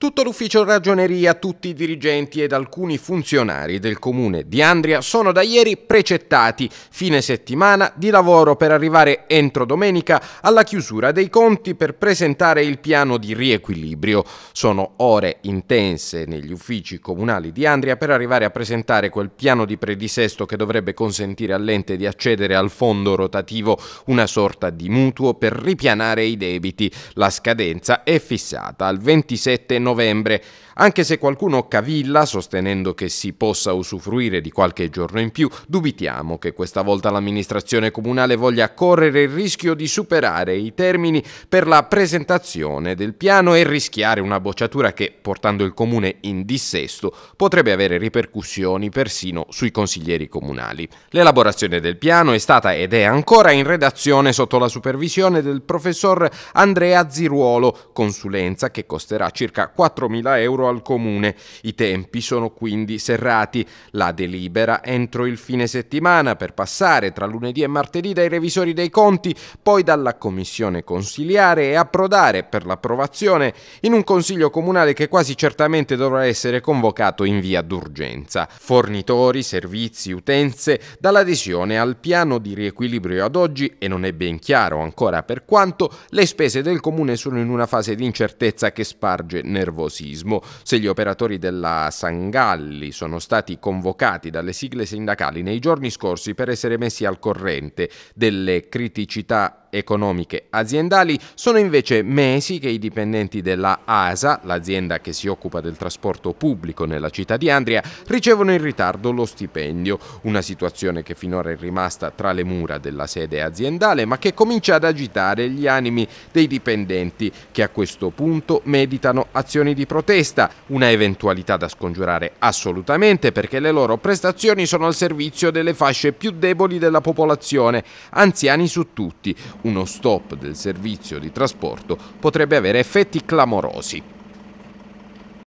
Tutto l'ufficio ragioneria, tutti i dirigenti ed alcuni funzionari del comune di Andria sono da ieri precettati fine settimana di lavoro per arrivare entro domenica alla chiusura dei conti per presentare il piano di riequilibrio. Sono ore intense negli uffici comunali di Andria per arrivare a presentare quel piano di predisesto che dovrebbe consentire all'ente di accedere al fondo rotativo, una sorta di mutuo per ripianare i debiti. La scadenza è fissata al 27 novembre novembre, anche se qualcuno cavilla sostenendo che si possa usufruire di qualche giorno in più, dubitiamo che questa volta l'amministrazione comunale voglia correre il rischio di superare i termini per la presentazione del piano e rischiare una bocciatura che, portando il comune in dissesto, potrebbe avere ripercussioni persino sui consiglieri comunali. L'elaborazione del piano è stata ed è ancora in redazione sotto la supervisione del professor Andrea Ziruolo, consulenza che costerà circa 4.000 euro al comune. I tempi sono quindi serrati. La delibera entro il fine settimana per passare tra lunedì e martedì dai revisori dei conti, poi dalla commissione consiliare e approdare per l'approvazione in un consiglio comunale che quasi certamente dovrà essere convocato in via d'urgenza. Fornitori, servizi, utenze, dall'adesione al piano di riequilibrio ad oggi, e non è ben chiaro ancora per quanto, le spese del comune sono in una fase di incertezza che sparge nervosi nervosismo. Se gli operatori della Sangalli sono stati convocati dalle sigle sindacali nei giorni scorsi per essere messi al corrente delle criticità economiche aziendali, sono invece mesi che i dipendenti della ASA, l'azienda che si occupa del trasporto pubblico nella città di Andria, ricevono in ritardo lo stipendio, una situazione che finora è rimasta tra le mura della sede aziendale ma che comincia ad agitare gli animi dei dipendenti che a questo punto meditano azioni di protesta, una eventualità da scongiurare assolutamente perché le loro prestazioni sono al servizio delle fasce più deboli della popolazione, anziani su tutti, uno stop del servizio di trasporto potrebbe avere effetti clamorosi.